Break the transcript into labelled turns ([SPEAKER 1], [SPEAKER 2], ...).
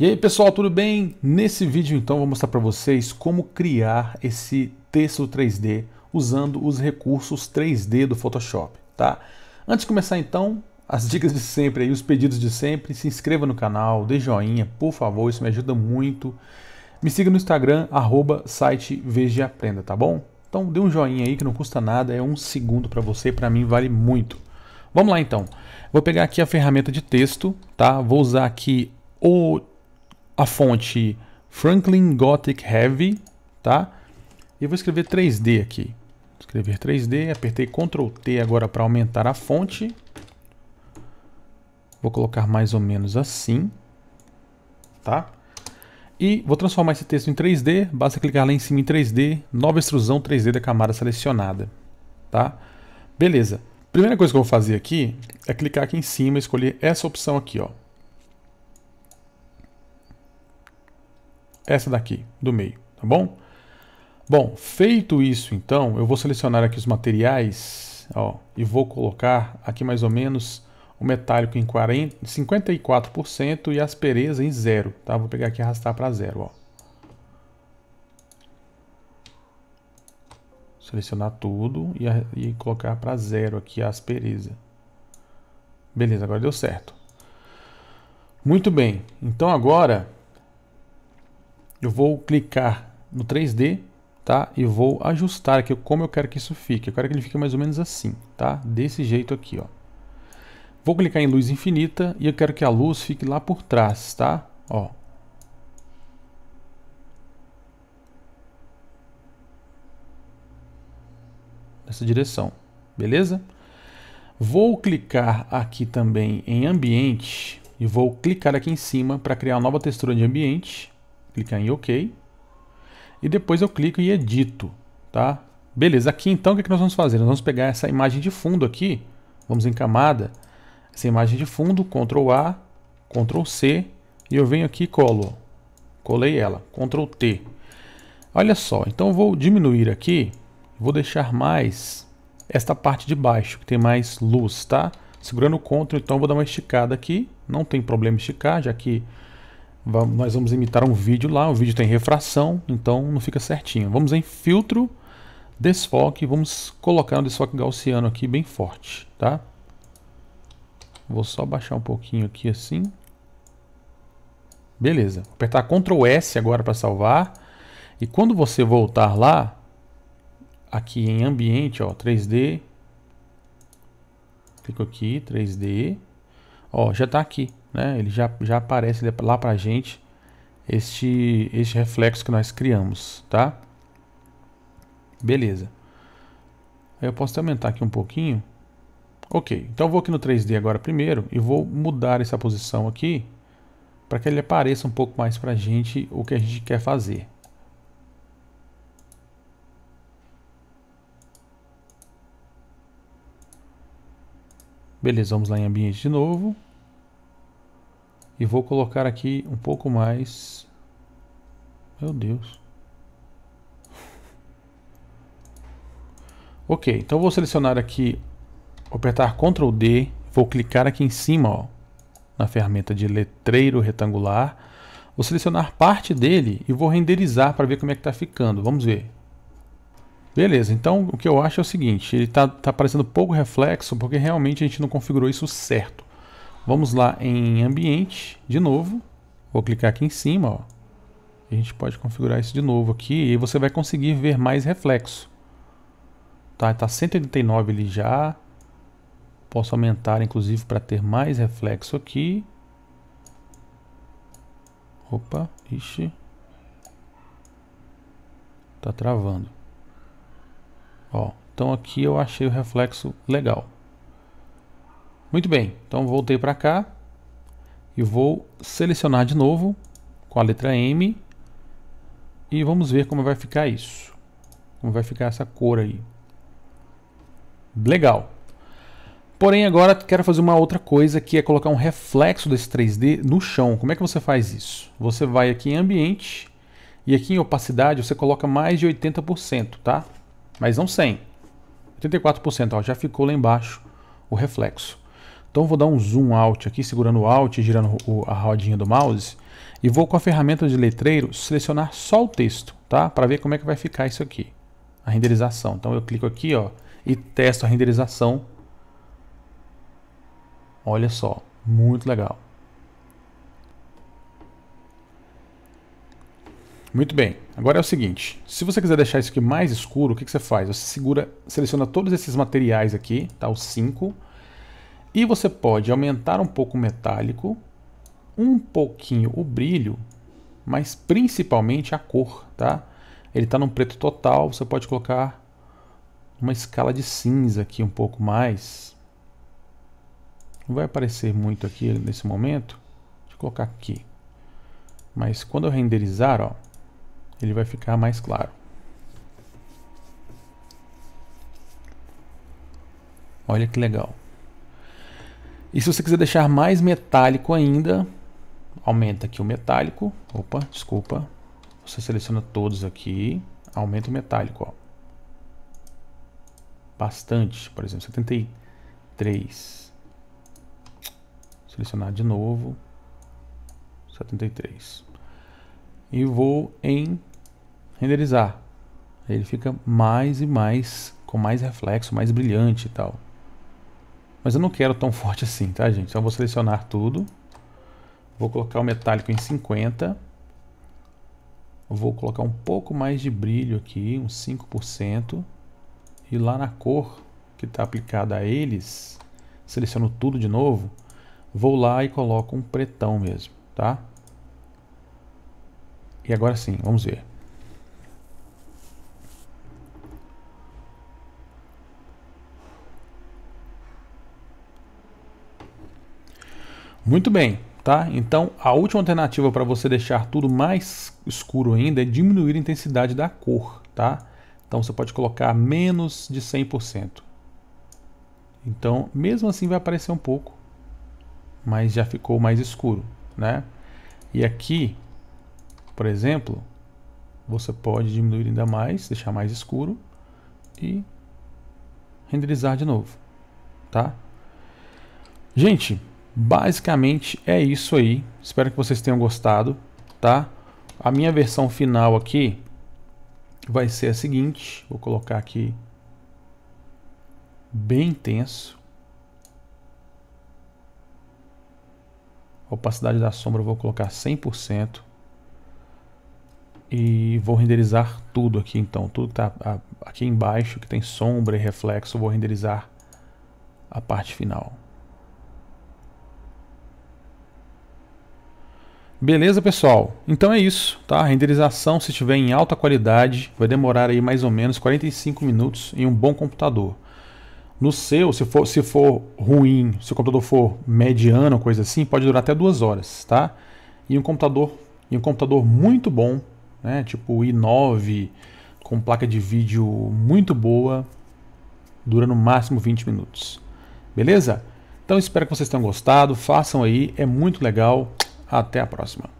[SPEAKER 1] E aí pessoal, tudo bem? Nesse vídeo então vou mostrar para vocês como criar esse texto 3D usando os recursos 3D do Photoshop, tá? Antes de começar então, as dicas de sempre aí os pedidos de sempre, se inscreva no canal, dê joinha, por favor, isso me ajuda muito. Me siga no Instagram, arroba site Veja Aprenda, tá bom? Então dê um joinha aí que não custa nada, é um segundo para você, para mim vale muito. Vamos lá então, vou pegar aqui a ferramenta de texto, tá? Vou usar aqui o a fonte Franklin Gothic Heavy, tá? E eu vou escrever 3D aqui. Escrever 3D, apertei Ctrl T agora para aumentar a fonte. Vou colocar mais ou menos assim, tá? E vou transformar esse texto em 3D, basta clicar lá em cima em 3D, nova extrusão 3D da camada selecionada, tá? Beleza. Primeira coisa que eu vou fazer aqui é clicar aqui em cima e escolher essa opção aqui, ó, essa daqui, do meio, tá bom? Bom, feito isso então, eu vou selecionar aqui os materiais ó, e vou colocar aqui mais ou menos o metálico em 40, 54% e a aspereza em zero, tá? Vou pegar aqui e arrastar para zero, ó. Selecionar tudo e, a, e colocar para zero aqui a aspereza. Beleza, agora deu certo. Muito bem, então agora eu vou clicar no 3D, tá? E vou ajustar aqui como eu quero que isso fique. Eu quero que ele fique mais ou menos assim, tá? Desse jeito aqui, ó. Vou clicar em luz infinita e eu quero que a luz fique lá por trás, tá? Ó. Nessa direção, beleza? Vou clicar aqui também em ambiente e vou clicar aqui em cima para criar uma nova textura de ambiente clicar em OK. E depois eu clico em edito, tá? Beleza, aqui então o que, é que nós vamos fazer? Nós vamos pegar essa imagem de fundo aqui, vamos em camada, essa imagem de fundo, Ctrl A, Ctrl C, e eu venho aqui e colo. Colei ela, Ctrl T. Olha só, então eu vou diminuir aqui, vou deixar mais esta parte de baixo, que tem mais luz, tá? Segurando o Ctrl, então eu vou dar uma esticada aqui, não tem problema esticar, já que Vamos, nós vamos imitar um vídeo lá, o vídeo tem refração, então não fica certinho. Vamos em filtro, desfoque, vamos colocar um desfoque gaussiano aqui bem forte, tá? Vou só baixar um pouquinho aqui assim. Beleza. Apertar Ctrl S agora para salvar. E quando você voltar lá, aqui em ambiente, ó, 3D, clico aqui, 3D, ó, já está aqui né? Ele já, já aparece lá para a gente este, este reflexo que nós criamos, tá? Beleza. Aí eu posso aumentar aqui um pouquinho. Ok, então eu vou aqui no 3D agora primeiro e vou mudar essa posição aqui para que ele apareça um pouco mais para a gente o que a gente quer fazer. Beleza, vamos lá em ambiente de novo. E vou colocar aqui um pouco mais. Meu Deus. Ok, então vou selecionar aqui, apertar Ctrl D, vou clicar aqui em cima, ó, na ferramenta de letreiro retangular. Vou selecionar parte dele e vou renderizar para ver como é que está ficando. Vamos ver. Beleza, então o que eu acho é o seguinte, ele está tá aparecendo tá pouco reflexo porque realmente a gente não configurou isso certo. Vamos lá em ambiente, de novo. Vou clicar aqui em cima, ó. A gente pode configurar isso de novo aqui e você vai conseguir ver mais reflexo. Tá, tá 189 ele já. Posso aumentar inclusive para ter mais reflexo aqui. Opa, ixi. Tá travando. Ó, então aqui eu achei o reflexo legal. Muito bem, então voltei para cá e vou selecionar de novo com a letra M e vamos ver como vai ficar isso, como vai ficar essa cor aí. Legal. Porém, agora quero fazer uma outra coisa que é colocar um reflexo desse 3D no chão. Como é que você faz isso? Você vai aqui em Ambiente e aqui em Opacidade você coloca mais de 80%, tá? Mas não 100. 84%, ó, já ficou lá embaixo o reflexo. Então vou dar um zoom out aqui, segurando o alt e girando o, a rodinha do mouse. E vou com a ferramenta de letreiro selecionar só o texto, tá? Para ver como é que vai ficar isso aqui, a renderização. Então eu clico aqui, ó, e testo a renderização. Olha só, muito legal. Muito bem, agora é o seguinte, se você quiser deixar isso aqui mais escuro, o que, que você faz? Você segura, seleciona todos esses materiais aqui, tá? Os 5, e você pode aumentar um pouco o metálico, um pouquinho o brilho, mas principalmente a cor, tá? Ele está num preto total, você pode colocar uma escala de cinza aqui um pouco mais. Não vai aparecer muito aqui nesse momento. Deixa eu colocar aqui. Mas quando eu renderizar, ó, ele vai ficar mais claro. Olha que legal. E se você quiser deixar mais metálico ainda, aumenta aqui o metálico. Opa, desculpa. Você seleciona todos aqui, aumenta o metálico, ó. Bastante, por exemplo, 73. Selecionar de novo. 73. E vou em renderizar. Ele fica mais e mais com mais reflexo, mais brilhante e tal. Mas eu não quero tão forte assim, tá, gente? Então vou selecionar tudo. Vou colocar o metálico em 50. Vou colocar um pouco mais de brilho aqui, uns 5%. E lá na cor que está aplicada a eles, seleciono tudo de novo. Vou lá e coloco um pretão mesmo, tá? E agora sim, vamos ver. Muito bem, tá? Então a última alternativa para você deixar tudo mais escuro ainda é diminuir a intensidade da cor, tá? Então você pode colocar menos de 100%. Então, mesmo assim vai aparecer um pouco, mas já ficou mais escuro, né? E aqui, por exemplo, você pode diminuir ainda mais, deixar mais escuro e renderizar de novo, tá? Gente, Basicamente é isso aí. Espero que vocês tenham gostado, tá? A minha versão final aqui vai ser a seguinte. Vou colocar aqui bem intenso. A opacidade da sombra eu vou colocar 100%. E vou renderizar tudo aqui então. Tudo que tá aqui embaixo, que tem sombra e reflexo, vou renderizar a parte final. Beleza, pessoal? Então é isso, tá? A renderização, se estiver em alta qualidade, vai demorar aí mais ou menos 45 minutos em um bom computador. No seu, se for, se for ruim, se o computador for mediano, coisa assim, pode durar até duas horas, tá? E um computador, e um computador muito bom, né? Tipo i9 com placa de vídeo muito boa, dura no máximo 20 minutos. Beleza? Então espero que vocês tenham gostado, façam aí, é muito legal. Até a próxima.